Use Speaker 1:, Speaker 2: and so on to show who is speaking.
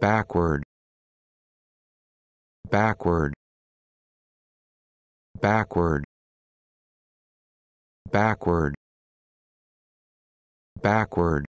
Speaker 1: backward backward backward backward backward